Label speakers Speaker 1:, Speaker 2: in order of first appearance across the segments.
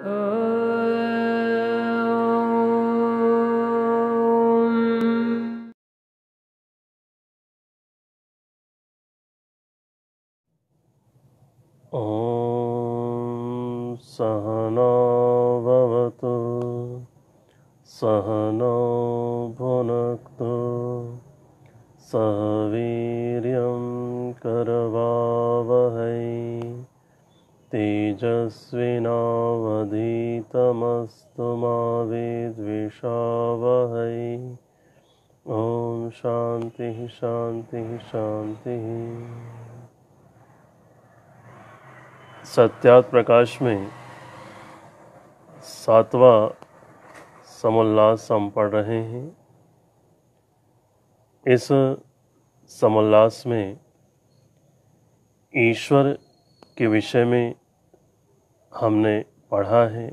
Speaker 1: ॐ सहनो भवतु सहनो भुनक्तु सह वीर्यं करवा तेजस्विनावधीतमस्तु मा विद्विषावहै ॐ शान्तिः शान्तिः शान्तिः सत्यात प्रकाश में सातवा समोल्लास हम पढ़ रहे हैं इस समोल्लास में ईश्वर के विषय में हमने पढ़ा है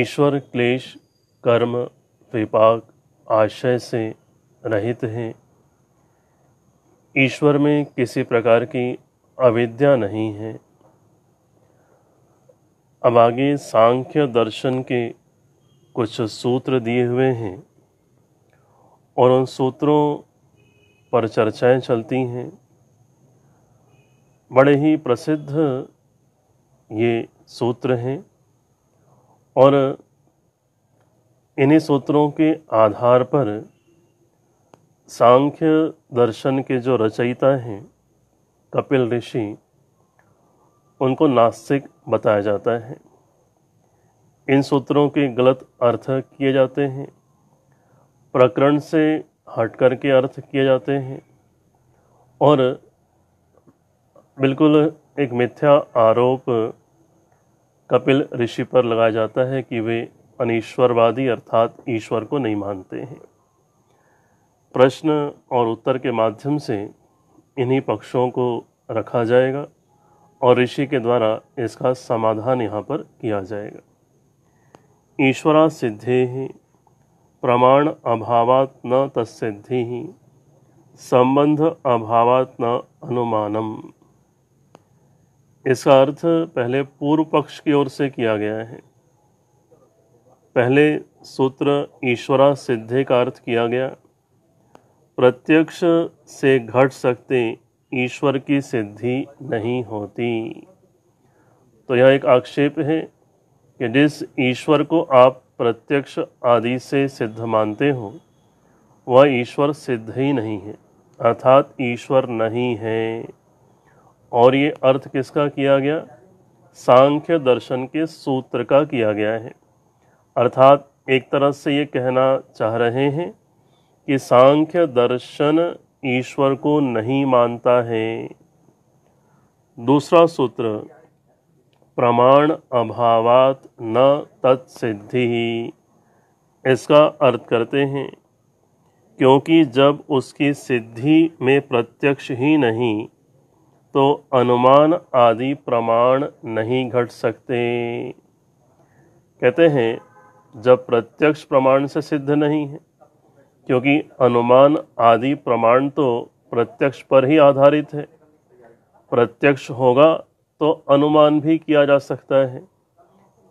Speaker 1: ईश्वर क्लेश कर्म विपाक आशय से रहित हैं ईश्वर में किसी प्रकार की अविद्या नहीं है अब आगे सांख्य दर्शन के कुछ सूत्र दिए हुए हैं और उन सूत्रों पर चर्चाएं चलती हैं बड़े ही प्रसिद्ध ये सूत्र हैं और इन्हीं सूत्रों के आधार पर सांख्य दर्शन के जो रचयिता हैं कपिल ऋषि उनको नास्तिक बताया जाता है इन सूत्रों के गलत अर्थ किए जाते हैं प्रकरण से हट कर के अर्थ किए जाते हैं और बिल्कुल एक मिथ्या आरोप कपिल ऋषि पर लगाया जाता है कि वे अनिश्वरवादी अर्थात ईश्वर को नहीं मानते हैं प्रश्न और उत्तर के माध्यम से इन्हीं पक्षों को रखा जाएगा और ऋषि के द्वारा इसका समाधान यहाँ पर किया जाएगा ईश्वरा सिद्धे ही प्रमाण अभावात न तत्सिद्धि ही संबंध अभावात न अनुमानम इसका अर्थ पहले पूर्व पक्ष की ओर से किया गया है पहले सूत्र ईश्वरा सिद्धे का अर्थ किया गया प्रत्यक्ष से घट सकते ईश्वर की सिद्धि नहीं होती तो यह एक आक्षेप है कि जिस ईश्वर को आप प्रत्यक्ष आदि से सिद्ध मानते हो वह ईश्वर सिद्ध ही नहीं है अर्थात ईश्वर नहीं है और ये अर्थ किसका किया गया सांख्य दर्शन के सूत्र का किया गया है अर्थात एक तरह से ये कहना चाह रहे हैं कि सांख्य दर्शन ईश्वर को नहीं मानता है दूसरा सूत्र प्रमाण अभावात न तत्सिद्धि इसका अर्थ करते हैं क्योंकि जब उसकी सिद्धि में प्रत्यक्ष ही नहीं तो अनुमान आदि प्रमाण नहीं घट सकते कहते हैं जब प्रत्यक्ष प्रमाण से सिद्ध नहीं है क्योंकि अनुमान आदि प्रमाण तो प्रत्यक्ष पर ही आधारित है प्रत्यक्ष होगा तो अनुमान भी किया जा सकता है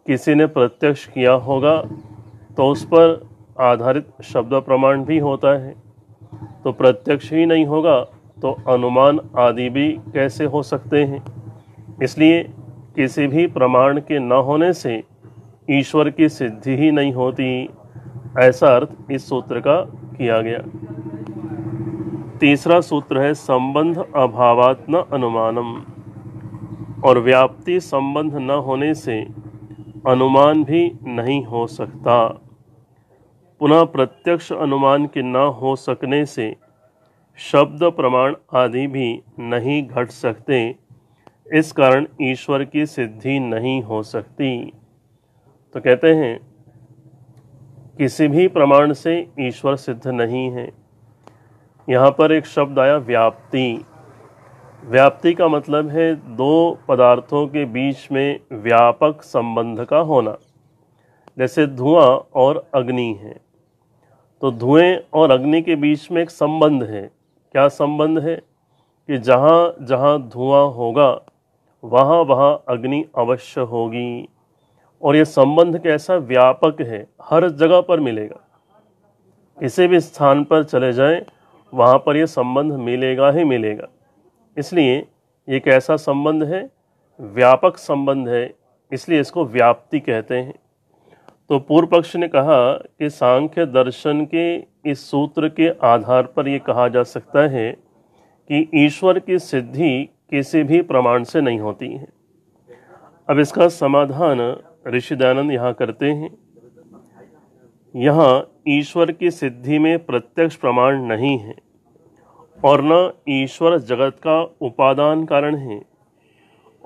Speaker 1: किसी ने प्रत्यक्ष किया होगा तो उस पर आधारित शब्द प्रमाण भी होता है तो प्रत्यक्ष ही नहीं होगा तो अनुमान आदि भी कैसे हो सकते हैं इसलिए किसी भी प्रमाण के न होने से ईश्वर की सिद्धि ही नहीं होती ऐसा अर्थ इस सूत्र का किया गया तीसरा सूत्र है संबंध अभावात्म अनुमानम और व्याप्ति संबंध न होने से अनुमान भी नहीं हो सकता पुनः प्रत्यक्ष अनुमान के न हो सकने से शब्द प्रमाण आदि भी नहीं घट सकते इस कारण ईश्वर की सिद्धि नहीं हो सकती तो कहते हैं किसी भी प्रमाण से ईश्वर सिद्ध नहीं है यहाँ पर एक शब्द आया व्याप्ति व्याप्ति का मतलब है दो पदार्थों के बीच में व्यापक संबंध का होना जैसे धुआं और अग्नि है तो धुएं और अग्नि के बीच में एक संबंध है क्या संबंध है कि जहाँ जहाँ धुआं होगा वहाँ वहाँ अग्नि अवश्य होगी और ये संबंध कैसा व्यापक है हर जगह पर मिलेगा किसी भी स्थान पर चले जाएं वहाँ पर यह संबंध मिलेगा ही मिलेगा इसलिए ये कैसा संबंध है व्यापक संबंध है इसलिए इसको व्याप्ति कहते हैं तो पूर्व पक्ष ने कहा कि सांख्य दर्शन के इस सूत्र के आधार पर ये कहा जा सकता है कि ईश्वर की सिद्धि किसी भी प्रमाण से नहीं होती है अब इसका समाधान दयानंद यहाँ करते हैं यहाँ ईश्वर की सिद्धि में प्रत्यक्ष प्रमाण नहीं है और न ईश्वर जगत का उपादान कारण है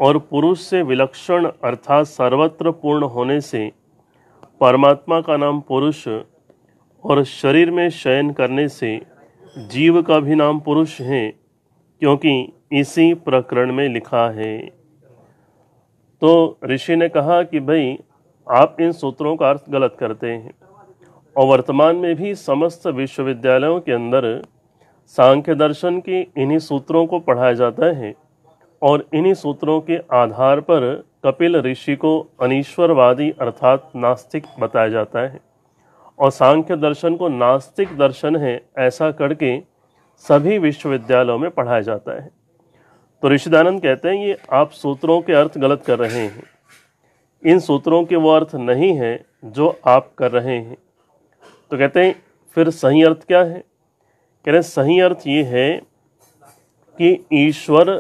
Speaker 1: और पुरुष से विलक्षण अर्थात सर्वत्र पूर्ण होने से परमात्मा का नाम पुरुष और शरीर में शयन करने से जीव का भी नाम पुरुष है क्योंकि इसी प्रकरण में लिखा है तो ऋषि ने कहा कि भाई आप इन सूत्रों का अर्थ गलत करते हैं और वर्तमान में भी समस्त विश्वविद्यालयों के अंदर सांख्य दर्शन के इन्हीं सूत्रों को पढ़ाया जाता है और इन्हीं सूत्रों के आधार पर कपिल ऋषि को अनिश्वरवादी अर्थात नास्तिक बताया जाता है और सांख्य दर्शन को नास्तिक दर्शन है ऐसा करके सभी विश्वविद्यालयों में पढ़ाया जाता है तो ऋषिदानंद कहते हैं ये आप सूत्रों के अर्थ गलत कर रहे हैं इन सूत्रों के वो अर्थ नहीं है जो आप कर रहे हैं तो कहते हैं फिर सही अर्थ क्या है कह रहे सही अर्थ ये है कि ईश्वर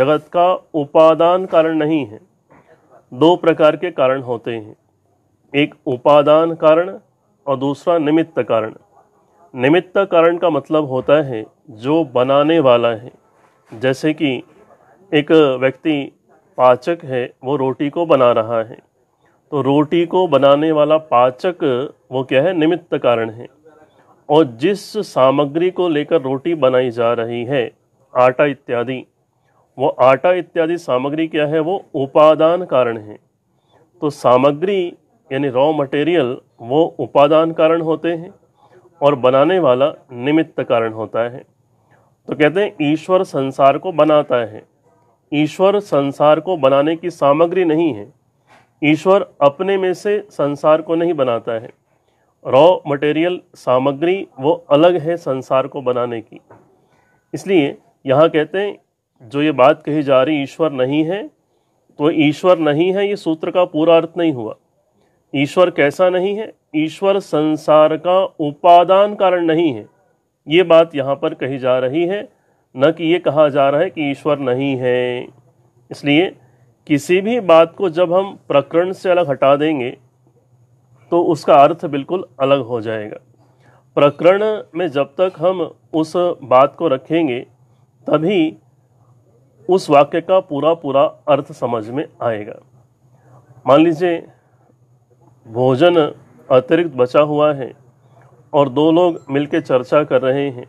Speaker 1: जगत का उपादान कारण नहीं है दो प्रकार के कारण होते हैं एक उपादान कारण और दूसरा निमित्त कारण निमित्त कारण का मतलब होता है जो बनाने वाला है जैसे कि एक व्यक्ति पाचक है वो रोटी को बना रहा है तो रोटी को बनाने वाला पाचक वो क्या है निमित्त कारण है और जिस सामग्री को लेकर रोटी बनाई जा रही है आटा इत्यादि वो आटा इत्यादि सामग्री क्या है वो उपादान कारण है तो सामग्री यानी रॉ मटेरियल वो उपादान कारण होते हैं और बनाने वाला निमित्त कारण होता है तो कहते हैं ईश्वर संसार को बनाता है ईश्वर संसार को बनाने की सामग्री नहीं है ईश्वर अपने में से संसार को नहीं बनाता है रॉ मटेरियल सामग्री वो अलग है संसार को बनाने की इसलिए यहाँ कहते हैं जो ये बात कही जा रही ईश्वर नहीं है तो ईश्वर नहीं है ये सूत्र का पूरा अर्थ नहीं हुआ ईश्वर कैसा नहीं है ईश्वर संसार का उपादान कारण नहीं है ये बात यहाँ पर कही जा रही है न कि ये कहा जा रहा है कि ईश्वर नहीं है इसलिए किसी भी बात को जब हम प्रकरण से अलग हटा देंगे तो उसका अर्थ बिल्कुल अलग हो जाएगा प्रकरण में जब तक हम उस बात को रखेंगे तभी उस वाक्य का पूरा पूरा अर्थ समझ में आएगा मान लीजिए भोजन अतिरिक्त बचा हुआ है और दो लोग मिलकर चर्चा कर रहे हैं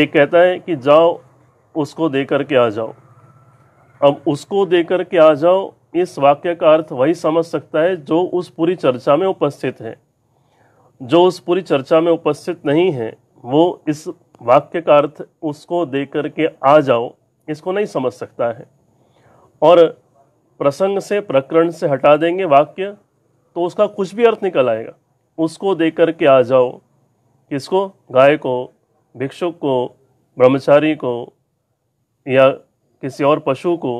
Speaker 1: एक कहता है कि जाओ उसको दे कर के आ जाओ अब उसको दे कर के आ जाओ इस वाक्य का अर्थ वही समझ सकता है जो उस पूरी चर्चा में उपस्थित है जो उस पूरी चर्चा में उपस्थित नहीं है वो इस वाक्य का अर्थ उसको दे कर के आ जाओ इसको नहीं समझ सकता है और प्रसंग से प्रकरण से हटा देंगे वाक्य तो उसका कुछ भी अर्थ निकल आएगा उसको दे कर के आ जाओ किसको गाय को भिक्षुक को ब्रह्मचारी को या किसी और पशु को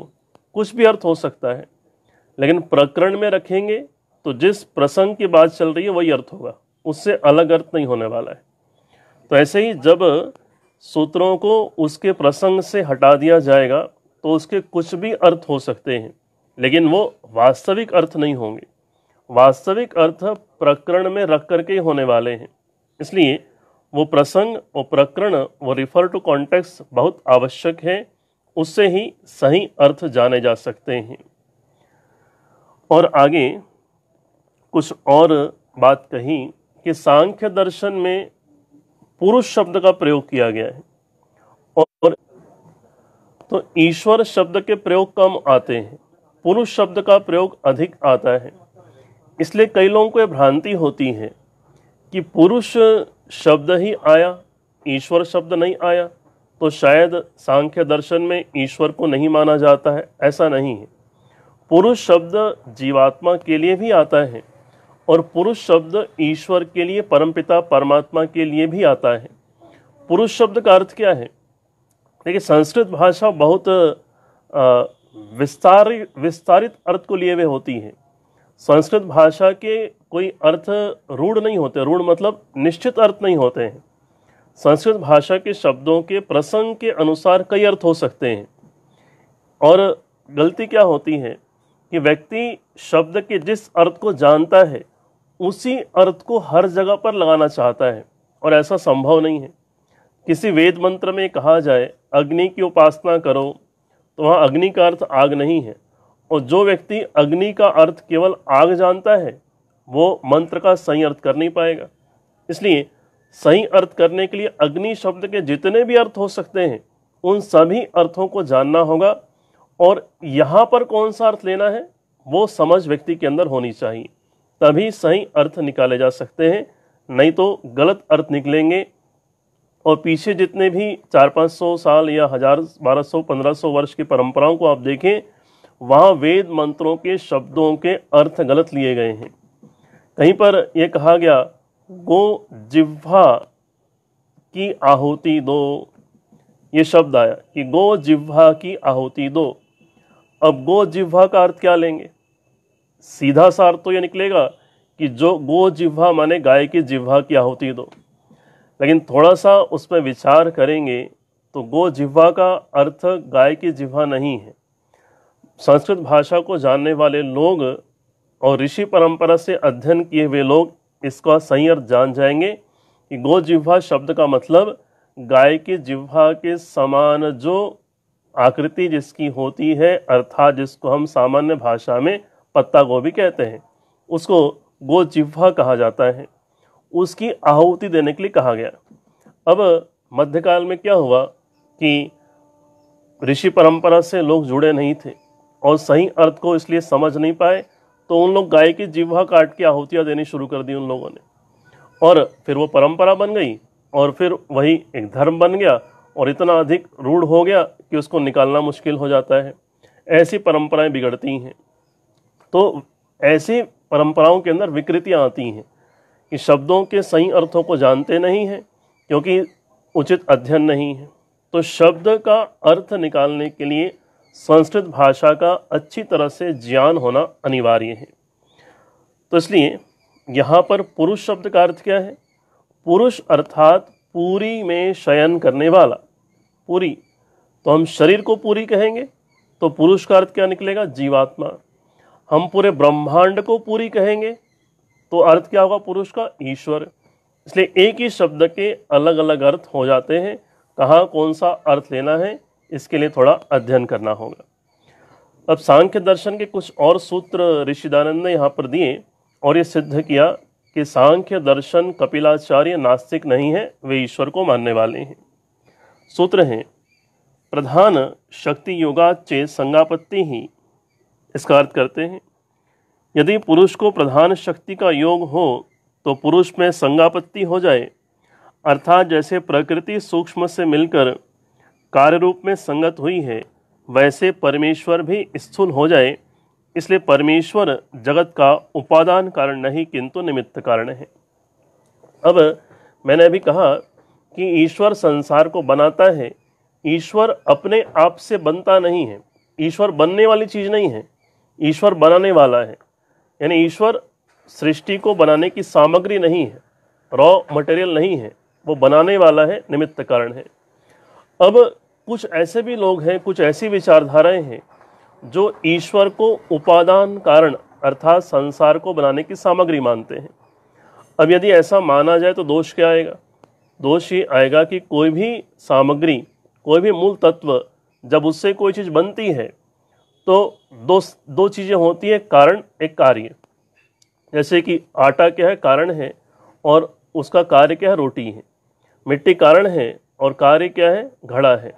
Speaker 1: कुछ भी अर्थ हो सकता है लेकिन प्रकरण में रखेंगे तो जिस प्रसंग की बात चल रही है वही अर्थ होगा उससे अलग अर्थ नहीं होने वाला है तो ऐसे ही जब सूत्रों को उसके प्रसंग से हटा दिया जाएगा तो उसके कुछ भी अर्थ हो सकते हैं लेकिन वो वास्तविक अर्थ नहीं होंगे वास्तविक अर्थ प्रकरण में रख करके ही होने वाले हैं इसलिए वो प्रसंग वो प्रकरण वो रिफर टू कॉन्टेक्स्ट बहुत आवश्यक है उससे ही सही अर्थ जाने जा सकते हैं और आगे कुछ और बात कही कि सांख्य दर्शन में पुरुष शब्द का प्रयोग किया गया है और तो ईश्वर शब्द के प्रयोग कम आते हैं पुरुष शब्द का प्रयोग अधिक आता है इसलिए कई लोगों को यह भ्रांति होती है कि पुरुष शब्द ही आया ईश्वर शब्द नहीं आया तो शायद सांख्य दर्शन में ईश्वर को नहीं माना जाता है ऐसा नहीं है पुरुष शब्द जीवात्मा के लिए भी आता है और पुरुष शब्द ईश्वर के लिए परमपिता परमात्मा के लिए भी आता है पुरुष शब्द का अर्थ क्या है देखिए संस्कृत भाषा बहुत विस्तार विस्तारित अर्थ को लिए हुए होती है संस्कृत भाषा के कोई अर्थ रूढ़ नहीं होते रूढ़ मतलब निश्चित अर्थ नहीं होते हैं संस्कृत भाषा के शब्दों के प्रसंग के अनुसार कई अर्थ हो सकते हैं और गलती क्या होती है कि व्यक्ति शब्द के जिस अर्थ को जानता है उसी अर्थ को हर जगह पर लगाना चाहता है और ऐसा संभव नहीं है किसी वेद मंत्र में कहा जाए अग्नि की उपासना करो तो वहाँ अग्नि का अर्थ आग नहीं है और जो व्यक्ति अग्नि का अर्थ केवल आग जानता है वो मंत्र का सही अर्थ कर नहीं पाएगा इसलिए सही अर्थ करने के लिए अग्नि शब्द के जितने भी अर्थ हो सकते हैं उन सभी अर्थों को जानना होगा और यहाँ पर कौन सा अर्थ लेना है वो समझ व्यक्ति के अंदर होनी चाहिए तभी सही अर्थ निकाले जा सकते हैं नहीं तो गलत अर्थ निकलेंगे और पीछे जितने भी चार पाँच सौ साल या हज़ार बारह सौ पंद्रह सौ वर्ष की परंपराओं को आप देखें वहाँ वेद मंत्रों के शब्दों के अर्थ गलत लिए गए हैं कहीं पर यह कहा गया गो जिह्वा की आहुति दो ये शब्द आया कि गो जिह्वा की आहुति दो अब गो जिह्वा का अर्थ क्या लेंगे सीधा सा अर्थ तो ये निकलेगा कि जो गो जिह्वा माने गाय की जिह्वा की आहुति दो लेकिन थोड़ा सा उस पर विचार करेंगे तो गो जिह्वा का अर्थ गाय की जिह्वा नहीं है संस्कृत भाषा को जानने वाले लोग और ऋषि परंपरा से अध्ययन किए हुए लोग इसका सही अर्थ जान जाएंगे कि गोजिह्वा शब्द का मतलब गाय की जिह्वा के समान जो आकृति जिसकी होती है अर्थात जिसको हम सामान्य भाषा में पत्ता गोभी कहते हैं उसको गोजिह्वा कहा जाता है उसकी आहुति देने के लिए कहा गया अब मध्यकाल में क्या हुआ कि ऋषि परंपरा से लोग जुड़े नहीं थे और सही अर्थ को इसलिए समझ नहीं पाए तो उन लोग गाय की जिह्वा काट के आहुतियाँ देनी शुरू कर दी उन लोगों ने और फिर वो परंपरा बन गई और फिर वही एक धर्म बन गया और इतना अधिक रूढ़ हो गया कि उसको निकालना मुश्किल हो जाता है ऐसी परंपराएं बिगड़ती हैं तो ऐसी परंपराओं के अंदर विकृतियाँ आती हैं कि शब्दों के सही अर्थों को जानते नहीं हैं क्योंकि उचित अध्ययन नहीं है तो शब्द का अर्थ निकालने के लिए संस्कृत भाषा का अच्छी तरह से ज्ञान होना अनिवार्य है तो इसलिए यहाँ पर पुरुष शब्द का अर्थ क्या है पुरुष अर्थात पूरी में शयन करने वाला पूरी तो हम शरीर को पूरी कहेंगे तो पुरुष का अर्थ क्या निकलेगा जीवात्मा हम पूरे ब्रह्मांड को पूरी कहेंगे तो अर्थ क्या होगा पुरुष का ईश्वर इसलिए एक ही शब्द के अलग अलग अर्थ हो जाते हैं कहाँ कौन सा अर्थ लेना है इसके लिए थोड़ा अध्ययन करना होगा अब सांख्य दर्शन के कुछ और सूत्र ऋषिदानंद ने यहाँ पर दिए और ये सिद्ध किया कि सांख्य दर्शन कपिलाचार्य नास्तिक नहीं है वे ईश्वर को मानने वाले हैं सूत्र हैं प्रधान शक्ति योगाचे संगापत्ति ही इसका अर्थ करते हैं यदि पुरुष को प्रधान शक्ति का योग हो तो पुरुष में संगापत्ति हो जाए अर्थात जैसे प्रकृति सूक्ष्म से मिलकर कार्य रूप में संगत हुई है वैसे परमेश्वर भी स्थूल हो जाए इसलिए परमेश्वर जगत का उपादान कारण नहीं किंतु निमित्त कारण है अब मैंने अभी कहा कि ईश्वर संसार को बनाता है ईश्वर अपने आप से बनता नहीं है ईश्वर बनने वाली चीज़ नहीं है ईश्वर बनाने वाला है यानी ईश्वर सृष्टि को बनाने की सामग्री नहीं है रॉ मटेरियल नहीं है वो बनाने वाला है निमित्त कारण है अब कुछ ऐसे भी लोग हैं कुछ ऐसी विचारधाराएं हैं जो ईश्वर को उपादान कारण अर्थात संसार को बनाने की सामग्री मानते हैं अब यदि ऐसा माना जाए तो दोष क्या आएगा दोष ये आएगा कि कोई भी सामग्री कोई भी मूल तत्व जब उससे कोई चीज़ बनती है तो दो दो चीज़ें होती हैं कारण एक कार्य जैसे कि आटा क्या है कारण है और उसका कार्य क्या है रोटी है मिट्टी कारण है और कार्य क्या है घड़ा है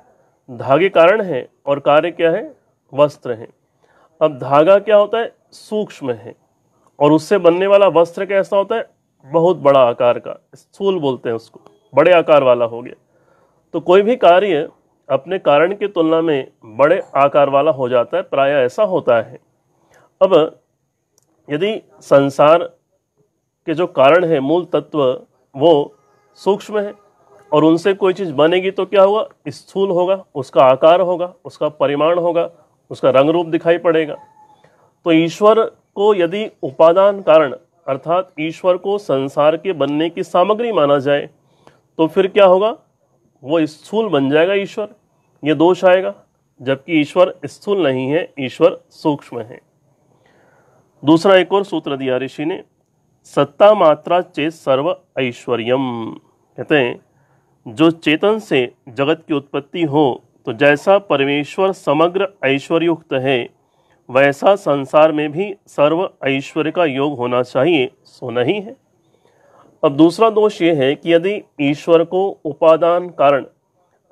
Speaker 1: धागे कारण हैं और कार्य क्या है वस्त्र हैं अब धागा क्या होता है सूक्ष्म है और उससे बनने वाला वस्त्र कैसा होता है बहुत बड़ा आकार का स्थूल बोलते हैं उसको बड़े आकार वाला हो गया तो कोई भी कार्य अपने कारण की तुलना में बड़े आकार वाला हो जाता है प्राय ऐसा होता है अब यदि संसार के जो कारण है मूल तत्व वो सूक्ष्म है और उनसे कोई चीज़ बनेगी तो क्या होगा स्थूल होगा उसका आकार होगा उसका परिमाण होगा उसका रंग रूप दिखाई पड़ेगा तो ईश्वर को यदि उपादान कारण अर्थात ईश्वर को संसार के बनने की सामग्री माना जाए तो फिर क्या होगा वो स्थूल बन जाएगा ईश्वर ये दोष आएगा जबकि ईश्वर स्थूल नहीं है ईश्वर सूक्ष्म है दूसरा एक और सूत्र दिया ऋषि ने सत्ता मात्रा चेत सर्व ऐश्वर्यम कहते हैं जो चेतन से जगत की उत्पत्ति हो तो जैसा परमेश्वर समग्र ऐश्वर्युक्त है वैसा संसार में भी सर्व ऐश्वर्य का योग होना चाहिए सो नहीं है अब दूसरा दोष ये है कि यदि ईश्वर को उपादान कारण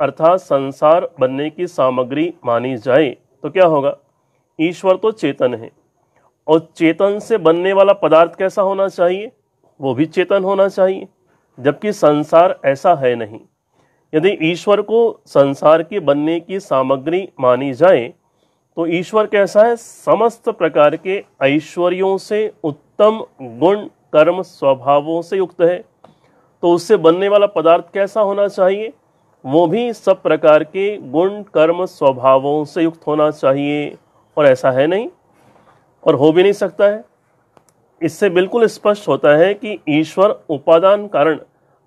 Speaker 1: अर्थात संसार बनने की सामग्री मानी जाए तो क्या होगा ईश्वर तो चेतन है और चेतन से बनने वाला पदार्थ कैसा होना चाहिए वो भी चेतन होना चाहिए जबकि संसार ऐसा है नहीं यदि ईश्वर को संसार के बनने की सामग्री मानी जाए तो ईश्वर कैसा है समस्त प्रकार के ऐश्वर्यों से उत्तम गुण कर्म स्वभावों से युक्त है तो उससे बनने वाला पदार्थ कैसा होना चाहिए वो भी सब प्रकार के गुण कर्म स्वभावों से युक्त होना चाहिए और ऐसा है नहीं और हो भी नहीं सकता है इससे बिल्कुल स्पष्ट होता है कि ईश्वर उपादान कारण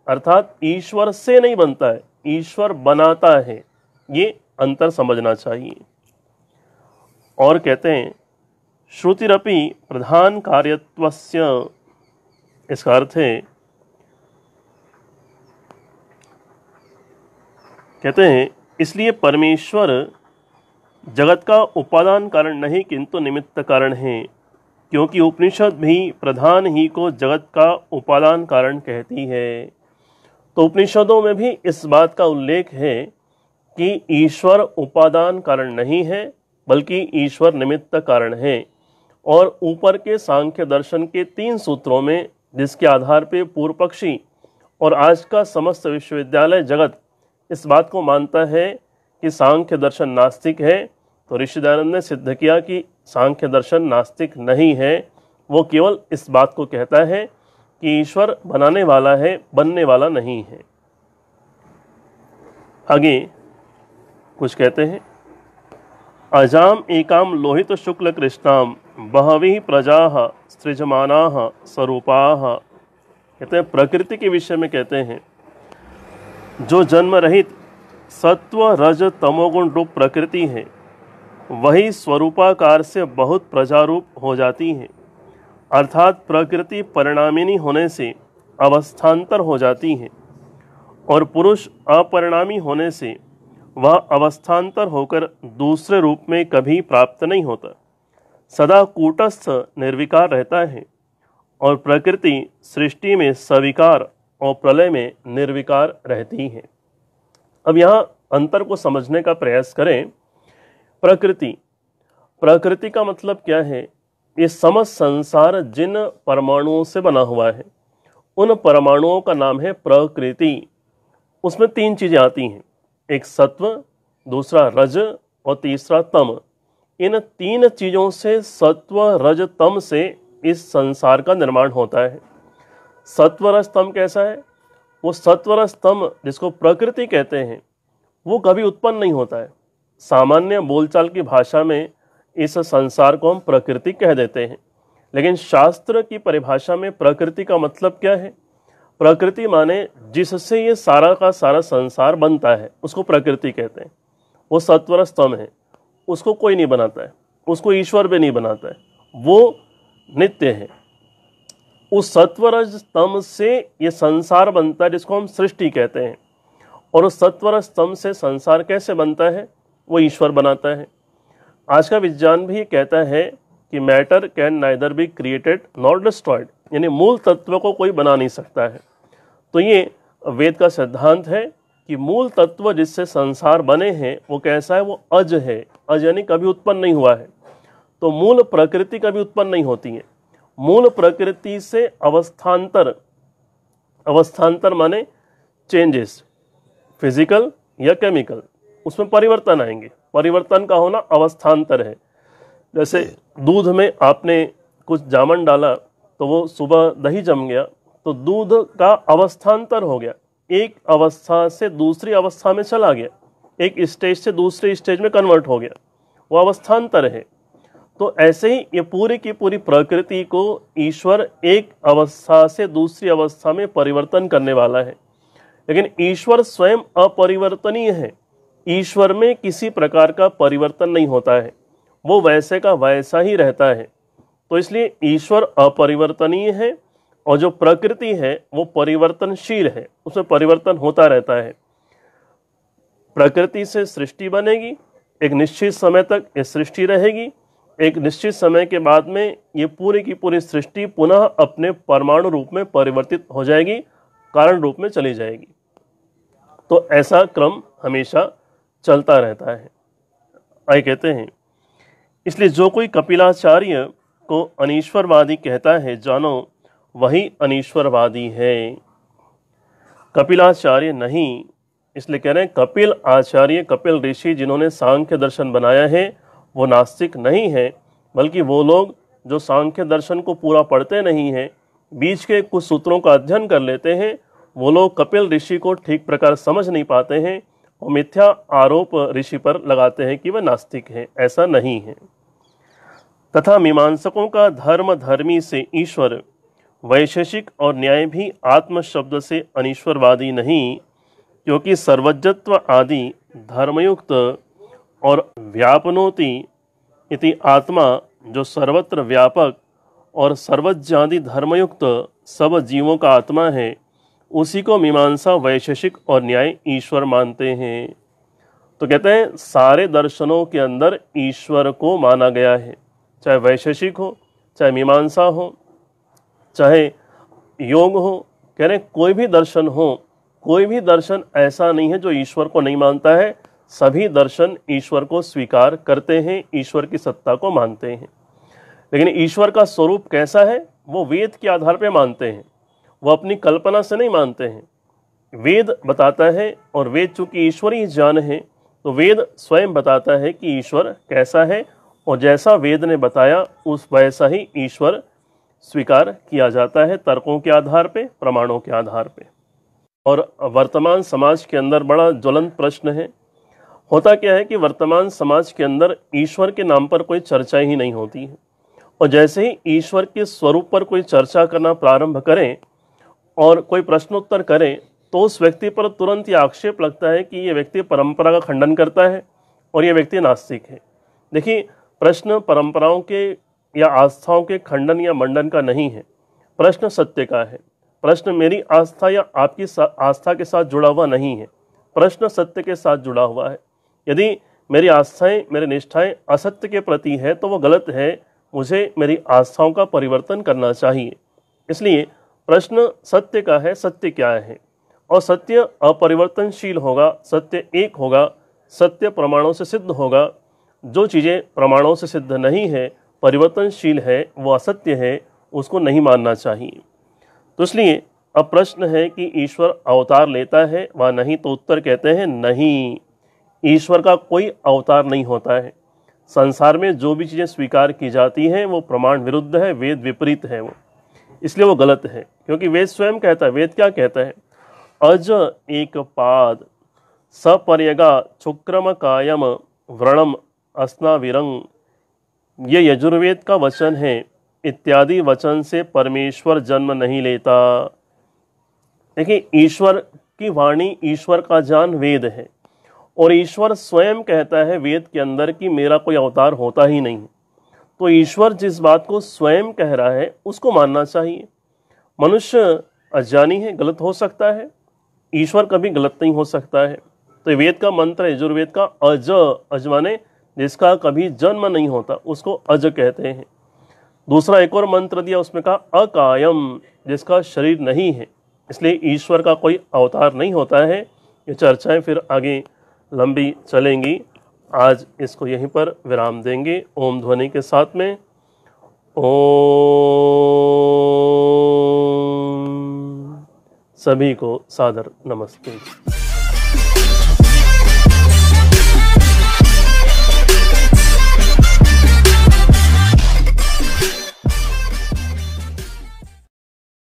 Speaker 1: अर्थात ईश्वर से नहीं बनता है ईश्वर बनाता है ये अंतर समझना चाहिए और कहते हैं श्रुतिरपि प्रधान कार्यत्वस्य इसका अर्थ है कहते हैं इसलिए परमेश्वर जगत का उपादान कारण नहीं किंतु निमित्त कारण है क्योंकि उपनिषद भी प्रधान ही को जगत का उपादान कारण कहती है तो उपनिषदों में भी इस बात का उल्लेख है कि ईश्वर उपादान कारण नहीं है बल्कि ईश्वर निमित्त कारण है और ऊपर के सांख्य दर्शन के तीन सूत्रों में जिसके आधार पर पूर्व पक्षी और आज का समस्त विश्वविद्यालय जगत इस बात को मानता है कि सांख्य दर्शन नास्तिक है तो ऋषिदानंद ने सिद्ध किया कि सांख्य दर्शन नास्तिक नहीं है वो केवल इस बात को कहता है कि ईश्वर बनाने वाला है बनने वाला नहीं है आगे कुछ कहते हैं अजाम एकाम लोहित शुक्ल कृष्णाम बहवी प्रजा सृजमान स्वरूपा कहते हैं प्रकृति के विषय में कहते हैं जो जन्म रहित सत्व रज तमोगुण रूप प्रकृति है वही स्वरूपाकार से बहुत प्रजारूप हो जाती है अर्थात प्रकृति परिणामिनी होने से अवस्थान्तर हो जाती है और पुरुष अपरिणामी होने से वह अवस्थान्तर होकर दूसरे रूप में कभी प्राप्त नहीं होता सदा कूटस्थ निर्विकार रहता है और प्रकृति सृष्टि में सविकार और प्रलय में निर्विकार रहती है अब यहाँ अंतर को समझने का प्रयास करें प्रकृति प्रकृति का मतलब क्या है ये समस्त संसार जिन परमाणुओं से बना हुआ है उन परमाणुओं का नाम है प्रकृति उसमें तीन चीज़ें आती हैं एक सत्व दूसरा रज और तीसरा तम इन तीन चीज़ों से सत्व रज तम से इस संसार का निर्माण होता है सत्व रज तम कैसा है वो सत्व रज तम जिसको प्रकृति कहते हैं वो कभी उत्पन्न नहीं होता है सामान्य बोलचाल की भाषा में इस संसार को हम प्रकृति कह देते हैं लेकिन शास्त्र की परिभाषा में प्रकृति का मतलब क्या है प्रकृति माने जिससे ये सारा का सारा संसार बनता है उसको प्रकृति कहते हैं वो सत्वर स्तंभ है उसको कोई नहीं बनाता है उसको ईश्वर भी नहीं बनाता है वो नित्य है उस सत्वर स्तंभ से ये संसार बनता है जिसको हम सृष्टि कहते हैं और उस सत्वर स्तंभ से संसार कैसे बनता है वो ईश्वर बनाता है आज का विज्ञान भी कहता है कि matter can neither be created not destroyed यानी मूल तत्व को कोई बना नहीं सकता है तो ये वेद का सिद्धांत है कि मूल तत्व जिससे संसार बने हैं वो कैसा है वो अज है अज यानी कभी उत्पन्न नहीं हुआ है तो मूल प्रकृति कभी उत्पन्न नहीं होती है मूल प्रकृति से अवस्थांतर अवस्थांतर माने चेंजेस फिजिकल या केमिकल उसमें परिवर्तन आएंगे परिवर्तन का होना अवस्थांतर है जैसे दूध में आपने कुछ जामन डाला तो वो सुबह दही जम गया तो दूध का अवस्थांतर हो गया एक अवस्था से दूसरी अवस्था में चला गया एक स्टेज से दूसरे स्टेज में कन्वर्ट हो गया वो अवस्थांतर है तो ऐसे ही ये पूरी की पूरी प्रकृति को ईश्वर एक अवस्था से दूसरी अवस्था में परिवर्तन करने वाला है लेकिन ईश्वर स्वयं अपरिवर्तनीय है ईश्वर में किसी प्रकार का परिवर्तन नहीं होता है वो वैसे का वैसा ही रहता है तो इसलिए ईश्वर अपरिवर्तनीय है और जो प्रकृति है वो परिवर्तनशील है उसमें परिवर्तन होता रहता है प्रकृति से सृष्टि बनेगी एक निश्चित समय तक ये सृष्टि रहेगी एक निश्चित समय के बाद में ये पूरी की पूरी सृष्टि पुनः अपने परमाणु रूप में परिवर्तित हो जाएगी कारण रूप में चली जाएगी तो ऐसा क्रम हमेशा चलता रहता है आए कहते हैं इसलिए जो कोई कपिलाचार्य को अनीश्वरवादी कहता है जानो वही अनीश्वरवादी है कपिलाचार्य नहीं इसलिए कह रहे हैं कपिल आचार्य कपिल ऋषि जिन्होंने सांख्य दर्शन बनाया है वो नास्तिक नहीं है बल्कि वो लोग जो सांख्य दर्शन को पूरा पढ़ते नहीं हैं बीच के कुछ सूत्रों का अध्ययन कर लेते हैं वो लोग कपिल ऋषि को ठीक प्रकार समझ नहीं पाते हैं और मिथ्या आरोप ऋषि पर लगाते हैं कि वह नास्तिक हैं ऐसा नहीं है तथा मीमांसकों का धर्म धर्मी से ईश्वर वैशेषिक और न्याय भी आत्म शब्द से अनिश्वरवादी नहीं क्योंकि सर्वज्जत्व आदि धर्मयुक्त और व्यापनोति इति आत्मा जो सर्वत्र व्यापक और सर्वज्ञादि धर्मयुक्त सब जीवों का आत्मा है उसी को मीमांसा वैशेषिक और न्याय ईश्वर मानते हैं तो कहते हैं सारे दर्शनों के अंदर ईश्वर को माना गया है चाहे वैशेषिक हो चाहे मीमांसा हो चाहे योग हो कह रहे कोई भी दर्शन हो कोई भी दर्शन ऐसा नहीं है जो ईश्वर को नहीं मानता है सभी दर्शन ईश्वर को स्वीकार करते हैं ईश्वर की सत्ता को मानते हैं लेकिन ईश्वर का स्वरूप कैसा है वो वेद के आधार पर मानते हैं वह अपनी कल्पना से नहीं मानते हैं वेद बताता है और वेद चूँकि ईश्वरीय ज्ञान है तो वेद स्वयं बताता है कि ईश्वर कैसा है और जैसा वेद ने बताया उस वैसा ही ईश्वर स्वीकार किया जाता है तर्कों के आधार पर प्रमाणों के आधार पर और वर्तमान समाज के अंदर बड़ा ज्वलंत प्रश्न है होता क्या है कि वर्तमान समाज के अंदर ईश्वर के नाम पर कोई चर्चा ही नहीं होती है और जैसे ही ईश्वर के स्वरूप पर कोई चर्चा करना प्रारंभ करें और कोई प्रश्नोत्तर करें तो उस व्यक्ति पर तुरंत ये आक्षेप लगता है कि ये व्यक्ति परंपरा का खंडन करता है और ये व्यक्ति नास्तिक है देखिए प्रश्न परंपराओं के या आस्थाओं के खंडन या मंडन का नहीं है प्रश्न सत्य का है प्रश्न मेरी आस्था या आपकी आस्था के साथ जुड़ा हुआ नहीं है प्रश्न सत्य के साथ जुड़ा हुआ है यदि मेरी आस्थाएं मेरी निष्ठाएं असत्य के प्रति है तो वो गलत है मुझे मेरी आस्थाओं का परिवर्तन करना चाहिए इसलिए प्रश्न सत्य का है सत्य क्या है और सत्य अपरिवर्तनशील होगा सत्य एक होगा सत्य प्रमाणों से सिद्ध होगा जो चीज़ें प्रमाणों से सिद्ध नहीं है परिवर्तनशील है वो असत्य है उसको नहीं मानना चाहिए तो इसलिए अब प्रश्न है कि ईश्वर अवतार लेता है व नहीं तो उत्तर कहते हैं नहीं ईश्वर का कोई अवतार नहीं होता है संसार में जो भी चीज़ें स्वीकार की जाती हैं वो प्रमाण विरुद्ध है वेद विपरीत है वो इसलिए वो गलत है क्योंकि वेद स्वयं कहता है वेद क्या कहता है अज एक पाद सपर्यगा छुक्रम कायम व्रणम अस्नाविरंग ये यजुर्वेद का वचन है इत्यादि वचन से परमेश्वर जन्म नहीं लेता देखिए ईश्वर की वाणी ईश्वर का जान वेद है और ईश्वर स्वयं कहता है वेद के अंदर कि मेरा कोई अवतार होता ही नहीं तो ईश्वर जिस बात को स्वयं कह रहा है उसको मानना चाहिए मनुष्य अज्ञानी है गलत हो सकता है ईश्वर कभी गलत नहीं हो सकता है तो वेद का मंत्र यजुर्वेद का अज अजमाने जिसका कभी जन्म नहीं होता उसको अज कहते हैं दूसरा एक और मंत्र दिया उसमें कहा अकायम जिसका शरीर नहीं है इसलिए ईश्वर का कोई अवतार नहीं होता है ये चर्चाएं फिर आगे लंबी चलेंगी आज इसको यहीं पर विराम देंगे ओम ध्वनि के साथ में ओ सभी को सादर नमस्ते